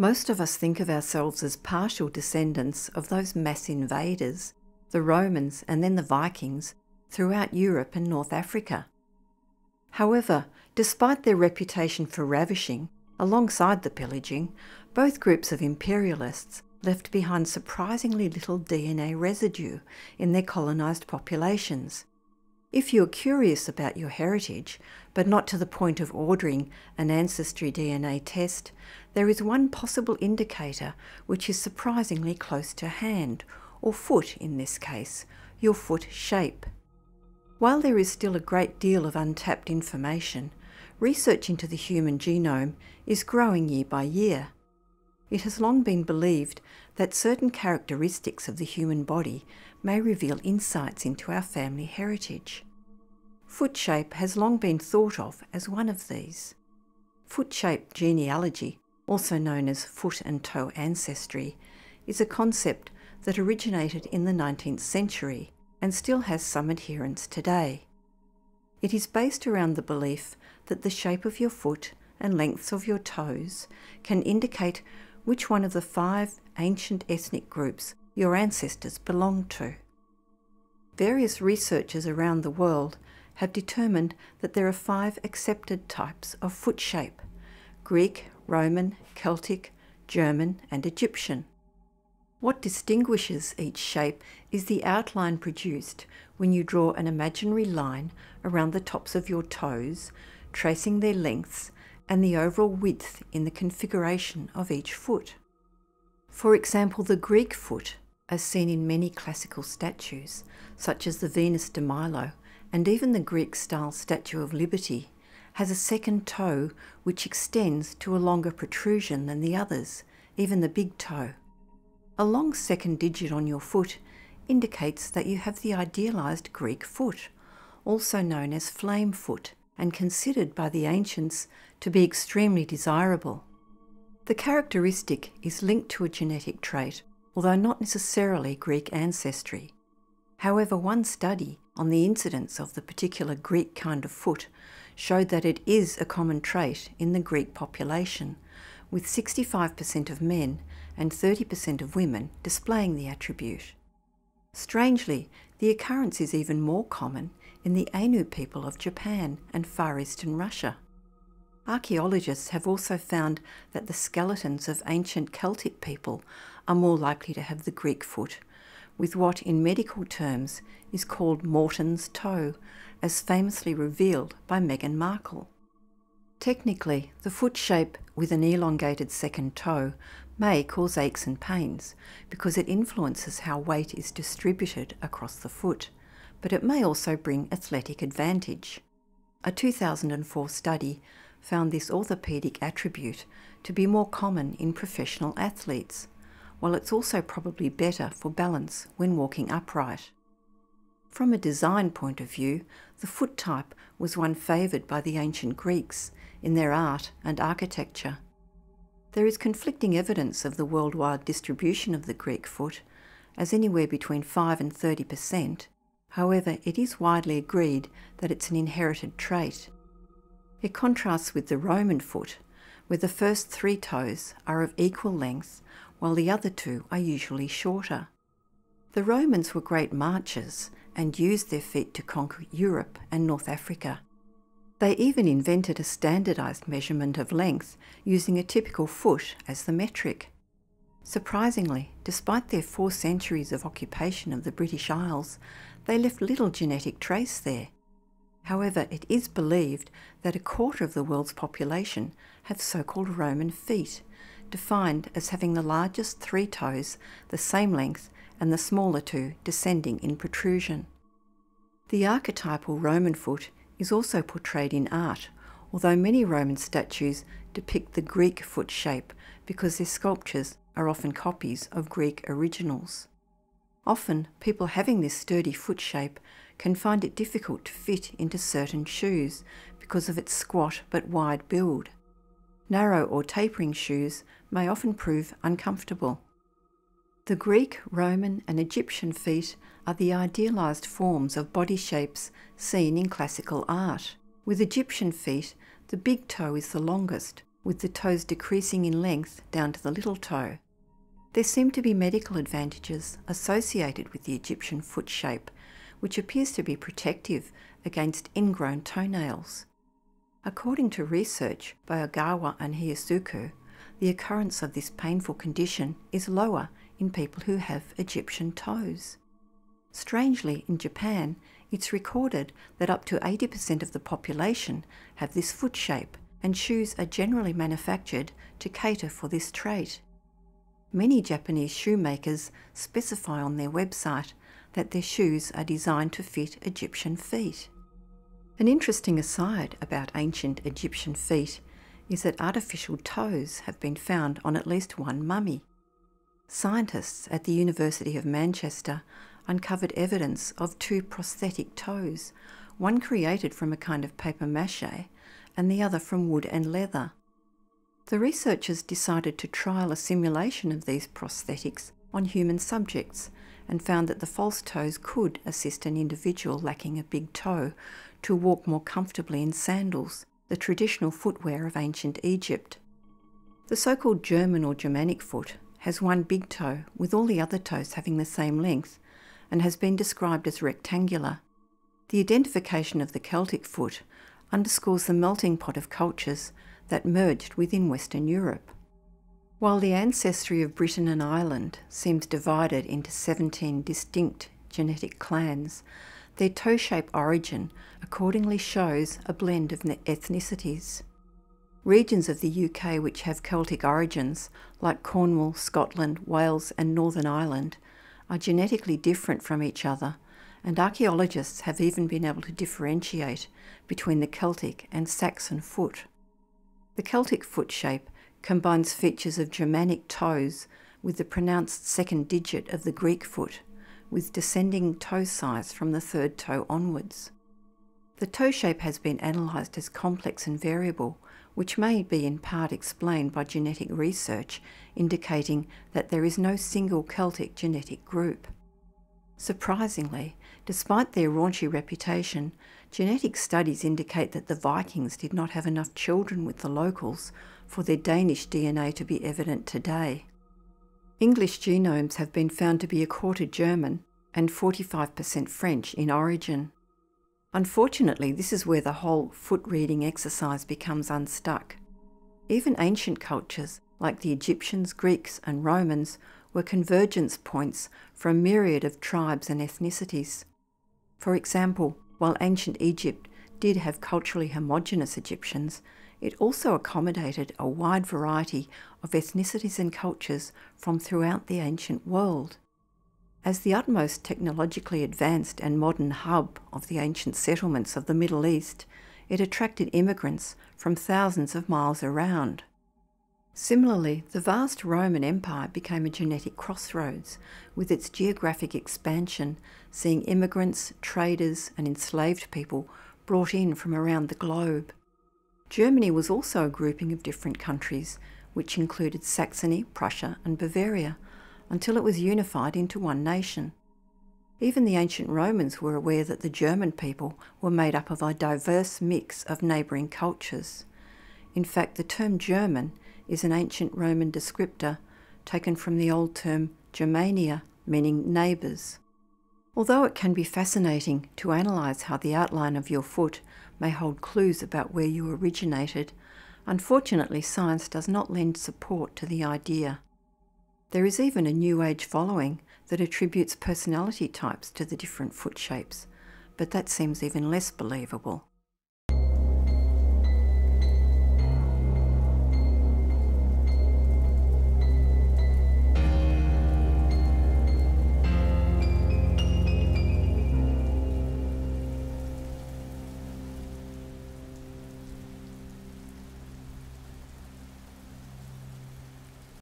Most of us think of ourselves as partial descendants of those mass invaders, the Romans and then the Vikings, throughout Europe and North Africa. However, despite their reputation for ravishing, alongside the pillaging, both groups of imperialists left behind surprisingly little DNA residue in their colonised populations. If you're curious about your heritage, but not to the point of ordering an ancestry DNA test, there is one possible indicator which is surprisingly close to hand, or foot in this case, your foot shape. While there is still a great deal of untapped information, research into the human genome is growing year by year. It has long been believed that certain characteristics of the human body may reveal insights into our family heritage. Foot shape has long been thought of as one of these. Foot shape genealogy, also known as foot and toe ancestry, is a concept that originated in the 19th century and still has some adherents today. It is based around the belief that the shape of your foot and lengths of your toes can indicate which one of the five ancient ethnic groups your ancestors belonged to. Various researchers around the world have determined that there are five accepted types of foot shape Greek, Roman, Celtic, German, and Egyptian. What distinguishes each shape is the outline produced when you draw an imaginary line around the tops of your toes, tracing their lengths and the overall width in the configuration of each foot. For example, the Greek foot, as seen in many classical statues, such as the Venus de Milo and even the Greek style Statue of Liberty, has a second toe which extends to a longer protrusion than the others, even the big toe. A long second digit on your foot indicates that you have the idealized Greek foot, also known as flame foot, and considered by the ancients to be extremely desirable. The characteristic is linked to a genetic trait, although not necessarily Greek ancestry. However, one study on the incidence of the particular Greek kind of foot showed that it is a common trait in the Greek population, with 65% of men and 30% of women displaying the attribute. Strangely, the occurrence is even more common in the Ainu people of Japan and Far Eastern Russia. Archaeologists have also found that the skeletons of ancient Celtic people are more likely to have the Greek foot, with what in medical terms is called Morton's toe, as famously revealed by Meghan Markle. Technically, the foot shape with an elongated second toe may cause aches and pains because it influences how weight is distributed across the foot, but it may also bring athletic advantage. A 2004 study found this orthopedic attribute to be more common in professional athletes, while it's also probably better for balance when walking upright. From a design point of view, the foot type was one favoured by the ancient Greeks in their art and architecture. There is conflicting evidence of the worldwide distribution of the Greek foot, as anywhere between 5 and 30 percent. However, it is widely agreed that it's an inherited trait. It contrasts with the Roman foot, where the first three toes are of equal length while the other two are usually shorter. The Romans were great marchers and used their feet to conquer Europe and North Africa. They even invented a standardized measurement of length using a typical foot as the metric. Surprisingly, despite their four centuries of occupation of the British Isles, they left little genetic trace there. However, it is believed that a quarter of the world's population have so called Roman feet, defined as having the largest three toes the same length and the smaller two descending in protrusion. The archetypal Roman foot is also portrayed in art, although many Roman statues depict the Greek foot shape because their sculptures are often copies of Greek originals. Often, people having this sturdy foot shape can find it difficult to fit into certain shoes because of its squat but wide build. Narrow or tapering shoes may often prove uncomfortable. The Greek, Roman, and Egyptian feet are the idealised forms of body shapes seen in classical art. With Egyptian feet, the big toe is the longest, with the toes decreasing in length down to the little toe. There seem to be medical advantages associated with the Egyptian foot shape which appears to be protective against ingrown toenails. According to research by Ogawa and Hiyasuku, the occurrence of this painful condition is lower in people who have Egyptian toes. Strangely, in Japan, it's recorded that up to 80% of the population have this foot shape, and shoes are generally manufactured to cater for this trait. Many Japanese shoemakers specify on their website that their shoes are designed to fit Egyptian feet. An interesting aside about ancient Egyptian feet is that artificial toes have been found on at least one mummy. Scientists at the University of Manchester uncovered evidence of two prosthetic toes, one created from a kind of paper mache and the other from wood and leather. The researchers decided to trial a simulation of these prosthetics on human subjects and found that the false toes could assist an individual lacking a big toe to walk more comfortably in sandals, the traditional footwear of ancient Egypt. The so called German or Germanic foot has one big toe, with all the other toes having the same length, and has been described as rectangular. The identification of the Celtic foot underscores the melting pot of cultures that merged within Western Europe. While the ancestry of Britain and Ireland seems divided into 17 distinct genetic clans, their toe shape origin accordingly shows a blend of ethnicities. Regions of the UK which have Celtic origins, like Cornwall, Scotland, Wales, and Northern Ireland, are genetically different from each other, and archaeologists have even been able to differentiate between the Celtic and Saxon foot. The Celtic foot shape combines features of Germanic toes with the pronounced second digit of the Greek foot, with descending toe size from the third toe onwards. The toe shape has been analysed as complex and variable, which may be in part explained by genetic research indicating that there is no single Celtic genetic group. Surprisingly, despite their raunchy reputation, Genetic studies indicate that the Vikings did not have enough children with the locals for their Danish DNA to be evident today. English genomes have been found to be a quarter German and 45% French in origin. Unfortunately, this is where the whole foot reading exercise becomes unstuck. Even ancient cultures, like the Egyptians, Greeks, and Romans, were convergence points for a myriad of tribes and ethnicities. For example, while ancient Egypt did have culturally homogenous Egyptians, it also accommodated a wide variety of ethnicities and cultures from throughout the ancient world. As the utmost technologically advanced and modern hub of the ancient settlements of the Middle East, it attracted immigrants from thousands of miles around. Similarly, the vast Roman Empire became a genetic crossroads, with its geographic expansion seeing immigrants, traders, and enslaved people brought in from around the globe. Germany was also a grouping of different countries, which included Saxony, Prussia, and Bavaria, until it was unified into one nation. Even the ancient Romans were aware that the German people were made up of a diverse mix of neighbouring cultures. In fact, the term German is an ancient Roman descriptor taken from the old term Germania, meaning neighbours. Although it can be fascinating to analyse how the outline of your foot may hold clues about where you originated, unfortunately science does not lend support to the idea. There is even a New Age following that attributes personality types to the different foot shapes, but that seems even less believable.